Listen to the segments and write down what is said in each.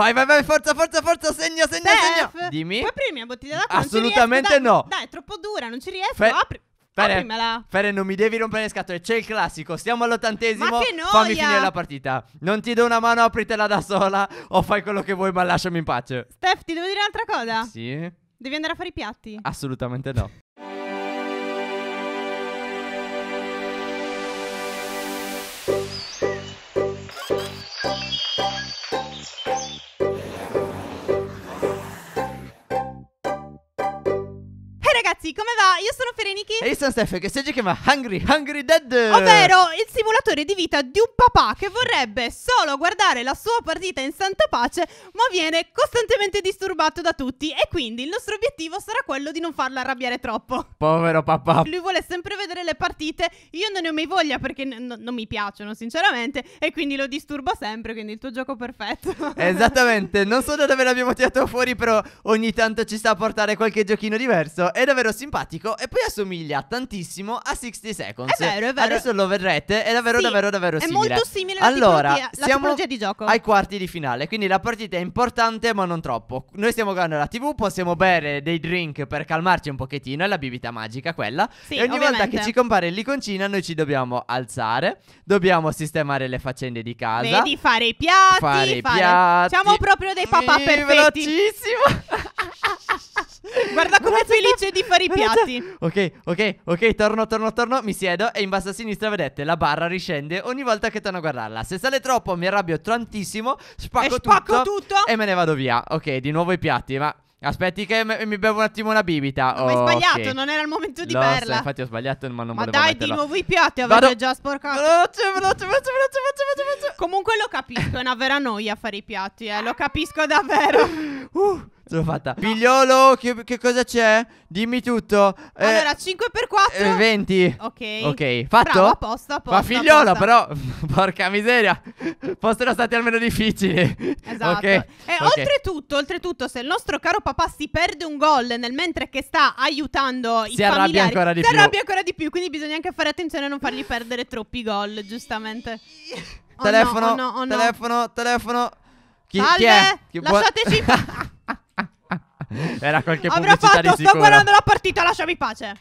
Vai, vai, vai, forza, forza, forza, segna, segna, Steph, segna. Dimmi. Puoi aprirmi la bottiglia d'acqua? Assolutamente dai, no. Dai, è troppo dura, non ci riesco. Fer- apri. Fere, aprimela. Fere, non mi devi rompere le scatole. C'è il classico. Stiamo all'ottantesimo. Ma che noia. Fammi finire la partita. Non ti do una mano, apritela da sola. O fai quello che vuoi, ma lasciami in pace. Steph, ti devo dire un'altra cosa. Sì. Devi andare a fare i piatti. Assolutamente no. come va? Io sono Fereniki. E io sono Steph, che si chiama Hungry, Hungry Dead. Ovvero il simulatore di vita di un papà che vorrebbe solo guardare la sua partita in santa pace, ma viene costantemente disturbato da tutti. E quindi il nostro obiettivo sarà quello di non farlo arrabbiare troppo. Povero papà. Lui vuole sempre vedere le partite. Io non ne ho mai voglia perché n- non mi piacciono, sinceramente. E quindi lo disturbo sempre. Quindi il tuo gioco perfetto. Esattamente. Non so da dove l'abbiamo tirato fuori, però ogni tanto ci sta a portare qualche giochino diverso. È davvero simpatico simpatico e poi assomiglia tantissimo a 60 Seconds. È vero, è vero. Adesso lo vedrete, è davvero, sì, davvero, davvero è simile. È molto simile alla allora, tipologia, siamo di gioco. Allora, Ai quarti di finale, quindi la partita è importante, ma non troppo. Noi stiamo guardando la TV, possiamo bere dei drink per calmarci un pochettino, è la bibita magica quella. Sì, e ogni ovviamente. volta che ci compare l'iconcina, noi ci dobbiamo alzare, dobbiamo sistemare le faccende di casa. Vedi, fare i piatti, fare i fare... piatti. Siamo proprio dei papà sì, perfetti. Velocissimo. Guarda come è felice di fare i piatti. Ok, ok, ok, torno, torno, torno, mi siedo e in basso a sinistra vedete la barra riscende ogni volta che torno a guardarla. Se sale troppo mi arrabbio tantissimo, spacco, e spacco tutto, tutto e me ne vado via. Ok, di nuovo i piatti, ma Aspetti che mi bevo un attimo una bibita. Ma oh, hai sbagliato, okay. non era il momento di Lo berla. So, infatti ho sbagliato, ma non ma volevo dai, metterlo. di nuovo i piatti avete Vado. già sporcato. Veloce, veloce, veloce, veloce, veloce, veloce. Comunque lo capisco, è una vera noia fare i piatti, eh, lo capisco davvero. uh. Sono fatta. Figliolo, che, che cosa c'è? Dimmi tutto. Eh, Allora, 5 x 4. eh, 20. Ok. Ok, fatto? Bravo, a posto, a posto, Ma figliolo, però, porca miseria. Fossero stati almeno difficili. Esatto. Ok, E eh, ok. oltretutto, oltretutto, se il nostro caro papà si perde un gol nel mentre che sta aiutando i Si arrabbia ancora di si più. arrabbia ancora di più. Quindi bisogna anche fare attenzione a non fargli perdere troppi gol, giustamente. Oh no, Telefono, oh no, oh no. telefono, telefono. Chi, chi è? Chi lasciateci in Era qualche Avrà pubblicità fatto, di sicuro. Sto guardando la partita, lasciami pace.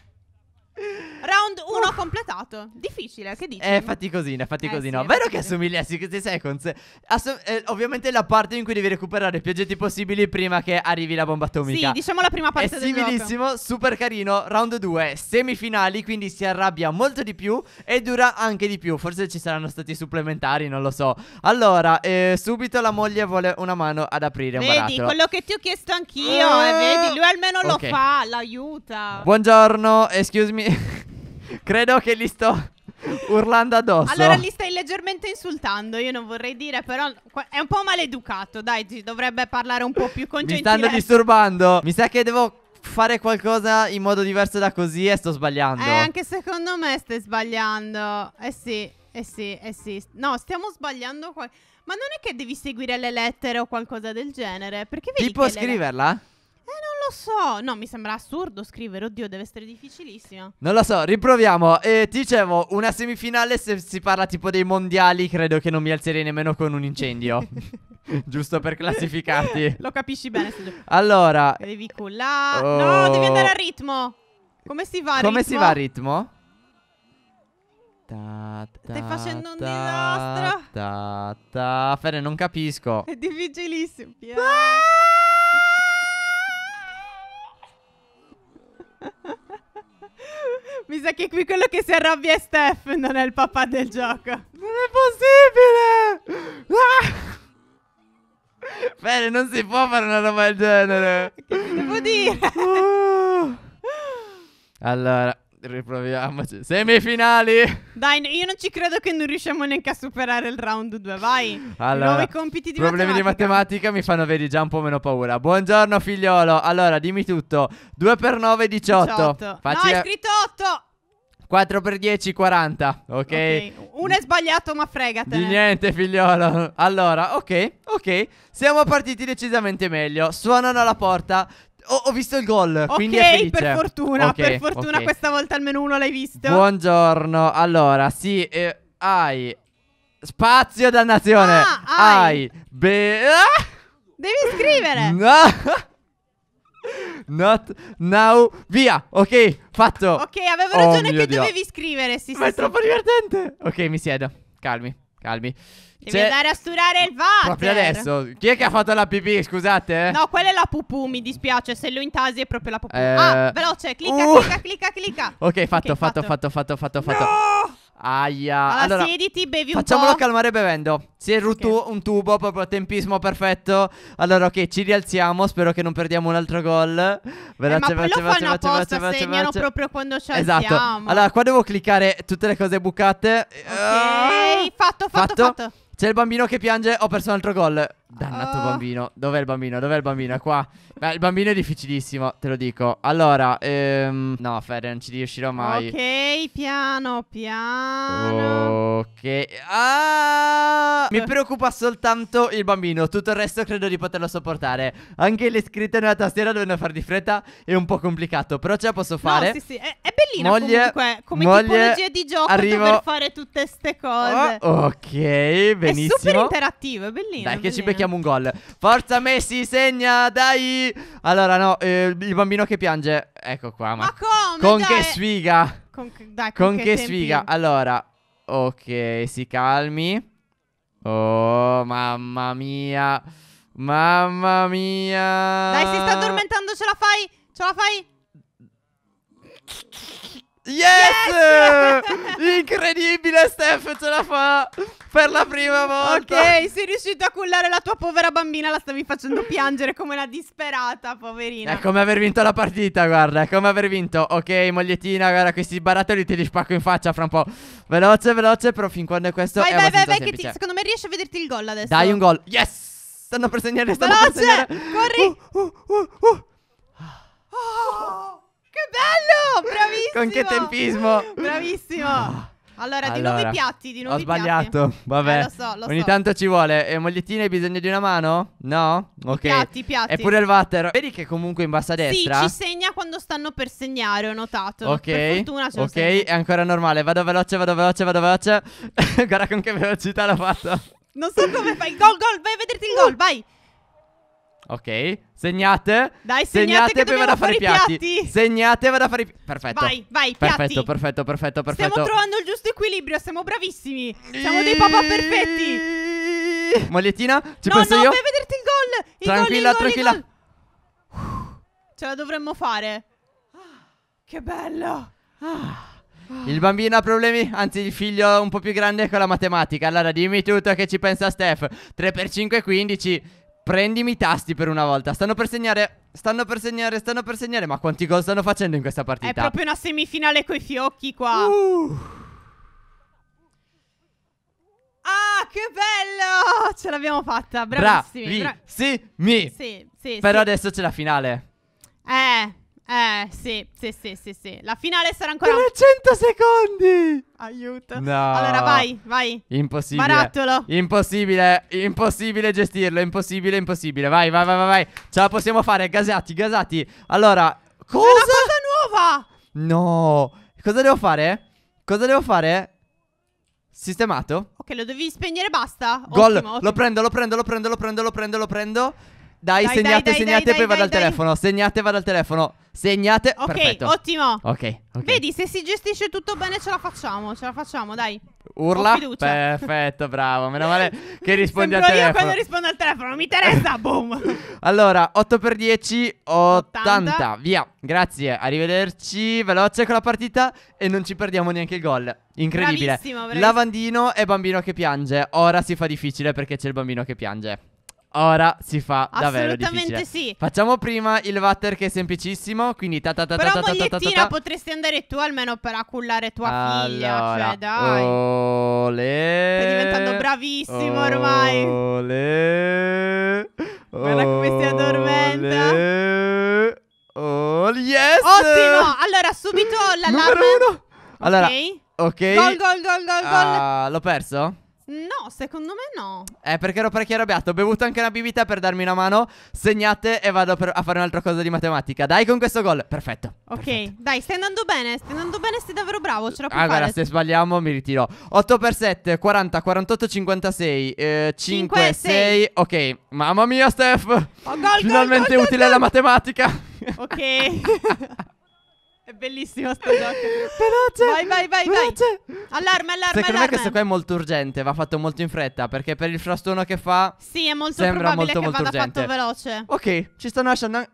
Round 1 uh. completato. Difficile, che dici? Eh, fatti faticosina, fatti Eh, sì, Vero che assomiglia a 60 Seconds? Assom- eh, ovviamente la parte in cui devi recuperare più oggetti possibili prima che arrivi la bomba atomica. Sì, diciamo la prima parte È del similissimo, super carino. Round 2, semifinali, quindi si arrabbia molto di più e dura anche di più. Forse ci saranno stati supplementari, non lo so. Allora, eh, subito la moglie vuole una mano ad aprire vedi, barattolo. Vedi, quello che ti ho chiesto anch'io, uh, eh, vedi, lui almeno okay. lo fa, l'aiuta. Buongiorno, excuse me Credo che li sto urlando addosso. Allora li stai leggermente insultando, io non vorrei dire, però è un po' maleducato, dai, dovrebbe parlare un po' più con gentilezza. Mi stanno disturbando. Mi sa che devo fare qualcosa in modo diverso da così e sto sbagliando. Eh, anche secondo me stai sbagliando. Eh sì, eh sì, eh sì. No, stiamo sbagliando qua. Ma non è che devi seguire le lettere o qualcosa del genere, perché vedi Tipo scriverla? Le... Eh, non lo so, no, mi sembra assurdo scrivere, oddio, deve essere difficilissimo. Non lo so, riproviamo. Eh, ti dicevo, una semifinale, se si parla tipo dei mondiali, credo che non mi alzerei nemmeno con un incendio. Giusto per classificarti. lo capisci bene. Se... Allora. Devi cullare. Oh. No, devi andare a ritmo. Come si va a ritmo? Come si va a ritmo? Ta, ta, Stai facendo un ta, disastro. Ta, ta. Fede, non capisco. È difficilissimo. Piano. Ah! Mi sa che qui quello che si arrabbia è Steph, non è il papà del gioco. Non è possibile! Ah! Bene, non si può fare una roba del genere. Che devo dire? Ah. allora, Riproviamoci. Semifinali. Dai, io non ci credo che non riusciamo neanche a superare il round 2. Vai. Allora, Nuovi compiti di problemi matematica. di matematica mi fanno avere già un po' meno paura. Buongiorno figliolo. Allora, dimmi tutto. 2 per 9 18. 18. Facile... No, hai scritto 8. 4 per 10 40. Ok. okay. Uno è sbagliato, ma fregate. Di niente, figliolo. Allora, ok, ok. Siamo partiti decisamente meglio. Suonano alla porta ho, ho visto il gol. Quindi è Ok, per fortuna, okay, per fortuna okay. questa volta almeno uno l'hai visto. Buongiorno. Allora, sì, eh, hai spazio dannazione. Ah, hai. hai be ah! Devi scrivere. No. Not now, via, ok, fatto. Ok, avevo oh, ragione oh che dovevi scrivere. Sì, Ma sì, è sì. troppo divertente. Ok, mi siedo, calmi. Calmi. Devi C'è... andare a sturare il water. Proprio adesso. Chi è che ha fatto la pipì? Scusate. Eh. No, quella è la pupù. Mi dispiace. Se lo intasi è proprio la pupù. Eh... Ah, veloce. Clicca, uh... clicca, clicca, clicca. Ok, fatto, okay, fatto, fatto, fatto, fatto, fatto. fatto. No! Aia. Allora, allora siediti, bevi un facciamolo po'. Facciamolo calmare bevendo. Si è rotto okay. un tubo, proprio a tempismo perfetto. Allora, ok, ci rialziamo. Spero che non perdiamo un altro gol. Veloce, eh, ma veloce, veloce, veloce, veloce, veloce. segnano veloce. proprio quando ci esatto. Allora, qua devo cliccare tutte le cose bucate. Ok, uh, fatto, fatto, fatto, fatto. C'è il bambino che piange, ho perso un altro gol. Dannato ah. bambino. Dov'è il bambino? Dov'è il bambino? È qua. Beh, il bambino è difficilissimo, te lo dico. Allora, ehm... no, Ferre, non ci riuscirò mai. Ok, piano, piano. Ok. Ah! Mi preoccupa soltanto il bambino. Tutto il resto credo di poterlo sopportare. Anche le scritte nella tastiera dovendo far di fretta è un po' complicato, però ce la posso fare. No, sì, sì, è, è bellina moglie, comunque come moglie, tipologia di gioco arrivo... dover fare tutte queste cose. Oh, ok, benissimo. È super interattivo, è bellino. Dai, che bellino. ci becchiamo becchiamo un gol. Forza Messi, segna, dai. Allora, no, eh, il bambino che piange. Ecco qua. Ma, ma come? Con dai. che sfiga. Con, dai, con, con che, che sfiga. Allora, ok, si calmi. Oh, mamma mia. Mamma mia. Dai, si sta addormentando, ce la fai? Ce la fai? Yes! yes! Incredibile, Steph, ce la fa! Per la prima volta! Ok, sei riuscito a cullare la tua povera bambina, la stavi facendo piangere come una disperata, poverina. È come aver vinto la partita, guarda, è come aver vinto. Ok, mogliettina, guarda, questi barattoli te li spacco in faccia fra un po'. Veloce, veloce, però fin quando è questo vai, è vai, vai, vai, che ti, secondo me riesci a vederti il gol adesso. Dai un gol, yes! Stanno per segnare, stanno veloce! per segnare. Corri! Uh, uh, uh, oh. Che bello! Bravissimo! Con che tempismo! Bravissimo! Ah. Allora, di nuovo i piatti, di nuovo Ho i piatti. sbagliato, vabbè. Eh, lo so, lo Ogni so. tanto ci vuole. E mogliettine, hai bisogno di una mano? No? Ok. Piatti, piatti. E pure il water. Vedi che comunque in bassa destra. Sì, ci segna quando stanno per segnare, ho notato. Ok. Per fortuna ce Ok, segna. è ancora normale. Vado veloce, vado veloce, vado veloce. Guarda con che velocità l'ho fatto. Non so come fai. Gol, gol, vai a vederti il gol, vai. Ok, segnate. Dai, segnate, segnate prima da fare i piatti. piatti. Segnate, vado a fare i piatti. Perfetto. Vai, vai, piatti. Perfetto, perfetto, perfetto, perfetto. Stiamo trovando il giusto equilibrio, siamo bravissimi. Siamo dei papà perfetti. Mogliettina, ci no, penso no, io. No, no, vederti il gol. Il tranquilla, gol, tranquilla. Ce la dovremmo fare. Che bello. Il bambino ha problemi, anzi il figlio un po' più grande con la matematica. Allora dimmi tutto che ci pensa Steph. 3 per 5 è 15. Prendimi i tasti per una volta. Stanno per segnare. Stanno per segnare, stanno per segnare. Ma quanti gol stanno facendo in questa partita? È proprio una semifinale coi fiocchi qua. Uh. Ah, che bello! Ce l'abbiamo fatta. Bravissimi. Bravissimi. Sì, mi. Sì, sì. Però sì. adesso c'è la finale. Eh. Eh, sì, sì, sì, sì, sì. La finale sarà ancora... 300 secondi! Aiuto. No. Allora, vai, vai. Impossibile. Barattolo. Impossibile, impossibile gestirlo, impossibile, impossibile. Vai, vai, vai, vai, Ce la possiamo fare, gasati, gasati. Allora, cosa? È una cosa nuova! No. Cosa devo fare? Cosa devo fare? Sistemato. Ok, lo devi spegnere, basta. Gol. Ottimo, ottimo. Lo prendo, lo prendo, lo prendo, lo prendo, lo prendo, lo prendo. Dai, dai segnate, dai, segnate, dai, poi vado al telefono. Segnate, vado al telefono. Segnate. Ok, Perfetto. ottimo. Okay, ok. Vedi, se si gestisce tutto bene, ce la facciamo. Ce la facciamo, dai. Urla. Perfetto, bravo. Meno male che rispondi al telefono. io quando rispondo al telefono. Mi interessa. boom. Allora, 8 per 10 80. 80. Via. Grazie. Arrivederci. Veloce con la partita. E non ci perdiamo neanche il gol. Incredibile. Bravissimo, bravissimo. Lavandino e bambino che piange. Ora si fa difficile perché c'è il bambino che piange. Ora si fa davvero difficile. Assolutamente sì. Facciamo prima il water che è semplicissimo, quindi ta ta ta ta ta ta ta ta ta potresti andare tu almeno per accullare tua allora, figlia, cioè dai. Olè. Stai diventando bravissimo olè, ormai. Olè. Guarda come si addormenta. Olè. Oh, yes! Ottimo! Allora, subito l'allarme. Numero uno. Allora, ok. okay. Gol, gol, gol, gol, gol. Uh, l'ho perso? No, secondo me no. Eh, perché ero parecchio arrabbiato. Ho bevuto anche una bibita per darmi una mano. Segnate e vado per, a fare un'altra cosa di matematica. Dai, con questo gol. Perfetto. Ok, perfetto. dai, stai andando bene. Stai andando bene, sei davvero bravo. Ce la puoi Allora, fare. se sbagliamo, mi ritiro. 8 per 7, 40, 48, 56. Eh, 5, 5 6. 6. Ok, mamma mia, Steph. Oh, gol, Finalmente gol, gol, utile la matematica. Ok. È bellissimo sto gioco. Veloce! Vai, vai, vai, veloce. vai. Allarme, allarme, Secondo allarme. me questo qua è molto urgente, va fatto molto in fretta, perché per il frastuono che fa... Sì, è molto sembra probabile molto, molto urgente. fatto veloce. Ok, ci stanno lasciando...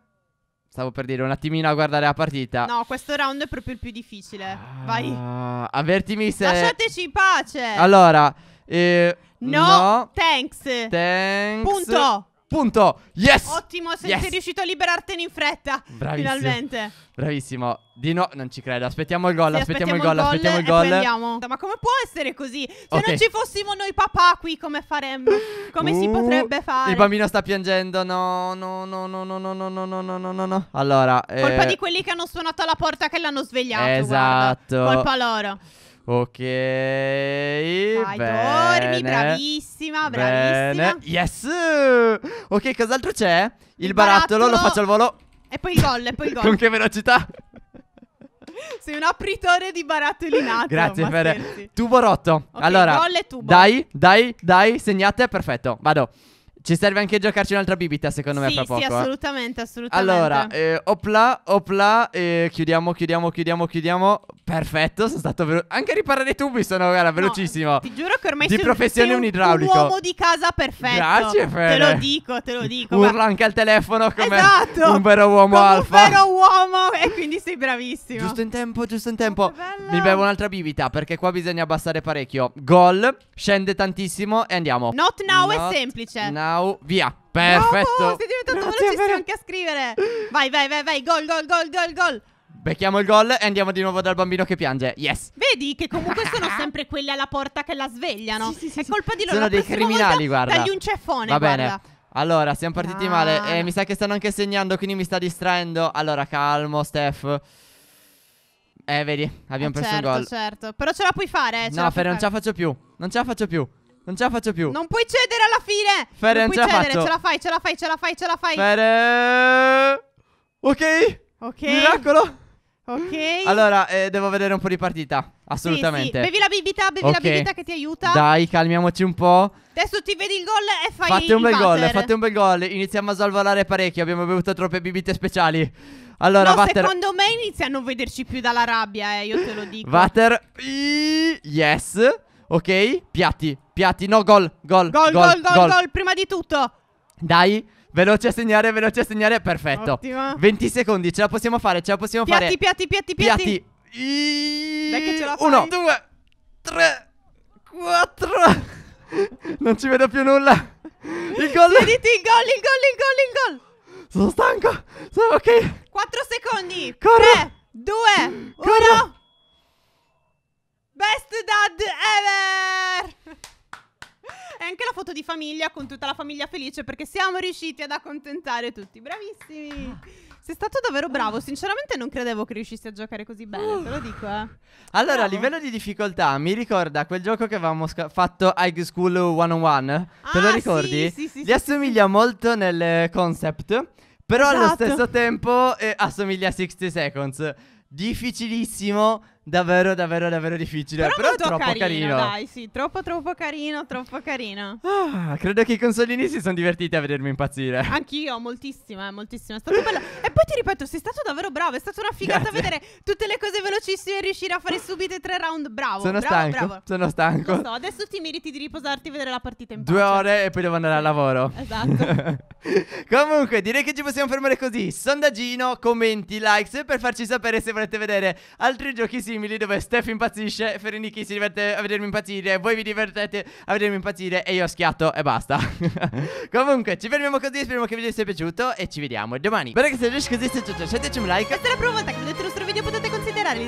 Stavo per dire un attimino a guardare la partita. No, questo round è proprio il più difficile. Ah, vai. Uh, avvertimi se... Lasciateci in pace. Allora... Eh, no, no, thanks. Thanks. Punto punto. Yes! Ottimo, sei, yes! sei riuscito a liberartene in fretta. Bravissimo. Finalmente. Bravissimo. Di no, non ci credo. Aspettiamo il gol, sì, aspettiamo, aspettiamo, il gol, aspettiamo il gol. Ma come può essere così? Se okay. non ci fossimo noi papà qui, come faremmo? Come uh, si potrebbe fare? Il bambino sta piangendo. No, no, no, no, no, no, no, no, no, no, no, no. no. Allora, colpa eh... di quelli che hanno suonato alla porta che l'hanno svegliato. Esatto. Guarda. Colpa loro. Ok, Vai, bene. dormi, bravissima, bravissima. Bene. Yes! Ok, cos'altro c'è? Il, Il barattolo, barattolo, lo faccio al volo. E poi il gol, e poi il gol. Con che velocità? Sei un apritore di barattoli barattolinato. Grazie, Fede. Tubo rotto. Okay, allora, tubo. dai, dai, dai, segnate, perfetto. Vado. Ci serve anche giocarci un'altra bibita, secondo sì, me, fra poco. Sì, eh. assolutamente, eh. assolutamente. Allora, eh, opla, opla, eh, chiudiamo, chiudiamo, chiudiamo, chiudiamo. Perfetto, sono stato veloce. Anche riparare i tubi sono, guarda, velocissimo. No, ti giuro che ormai di sei, professione sei un, un idraulico. Un uomo di casa perfetto. Grazie, Fede. Te lo dico, te lo dico. Urla anche al telefono come esatto. un vero uomo come alfa. Un vero e quindi sei bravissimo. Giusto in tempo, giusto in tempo. Mi bevo un'altra bibita perché qua bisogna abbassare parecchio. Gol, scende tantissimo e andiamo. Not now Not è semplice. Now, via. Perfetto. Oh, sei diventato Grazie velocissimo anche a scrivere. Vai, vai, vai, vai. Gol, gol, gol, gol, gol. Becchiamo il gol e andiamo di nuovo dal bambino che piange. Yes. Vedi che comunque sono sempre quelle alla porta che la svegliano. Sì, sì, sì, è colpa di loro. Sono dei criminali, guarda. Dagli un ceffone, Va guarda. bene. Allora, siamo partiti ah. male. Eh, mi sa che stanno anche segnando, quindi mi sta distraendo. Allora, calmo, Steph. Eh, vedi, abbiamo eh perso certo, un gol. Certo, certo. Però ce la puoi fare. Eh, no, Fer, non ce la faccio più. Non ce la faccio più. Non ce la faccio più. Non puoi cedere alla fine. Fer, non, non ce la cedere. faccio. Ce la fai, ce la fai, ce la fai, ce la fai. Fer. Eh, ok. Ok. Miracolo. Ok. Allora, eh, devo vedere un po' di partita. Assolutamente. Sì, sì. Bevi la bibita, bevi la bibita che ti aiuta. Dai, calmiamoci un po'. Adesso ti vedi il gol e fai fate un il bel gol, fate un bel gol. Iniziamo a salvolare parecchio. Abbiamo bevuto troppe bibite speciali. Allora, no, Vater. secondo me inizia a non vederci più dalla rabbia, eh, io te lo dico. Vater. Yes. Ok. Piatti. Piatti. No, gol, gol. Gol. Gol, gol, gol, gol, prima di tutto. Dai. Veloce a segnare, veloce a segnare, perfetto. Ottima. 20 secondi, ce la possiamo fare, ce la possiamo piatti, fare. Piatti, piatti, piatti, piatti. I... Dai che ce la fai. Uno, due, tre, quattro. non ci vedo più nulla. Il gol. Sediti, il gol, il gol, il gol, il gol. Sono stanco. Sono ok. Quattro secondi. Corro. due, 2, 1. Best dad ever. E anche la foto di famiglia con tutta la famiglia felice perché siamo riusciti ad accontentare tutti. Bravissimi! Ah. Sei stato davvero bravo. Ah. Sinceramente, non credevo che riuscissi a giocare così bene, te lo dico. Eh. Allora, bravo. a livello di difficoltà, mi ricorda quel gioco che avevamo fatto High School 101. Ah, te lo ah, ricordi? Sì, sì, sì. Gli sì, assomiglia sì. molto nel concept, però esatto. allo stesso tempo eh, assomiglia a 60 Seconds. Difficilissimo davvero, davvero, davvero difficile. Però, però troppo carino, carino, Dai, sì, troppo, troppo carino, troppo carino. Ah, credo che i consolini si sono divertiti a vedermi impazzire. Anch'io, moltissima, moltissima. È stato bello. e poi ti ripeto, sei stato davvero bravo. È stata una figata Grazie. vedere tutte le cose ci si è riuscire a fare subito i tre round. Bravo. Sono bravo, stanco. Bravo. Sono stanco. So, adesso ti meriti di riposarti e vedere la partita in pace. Due ore e poi devo andare al lavoro. Esatto. Comunque, direi che ci possiamo fermare così. Sondaggino, commenti, likes per farci sapere se volete vedere altri giochi simili dove Steph impazzisce, Ferenichi si diverte a vedermi impazzire, voi vi divertete a vedermi impazzire e io schiatto e basta. Comunque, ci fermiamo così. Speriamo che il video sia piaciuto e ci vediamo domani. Bene, che se riesci così, se ci lasciateci un like. Questa è la prima volta che vedete il nostro video, potete considerarli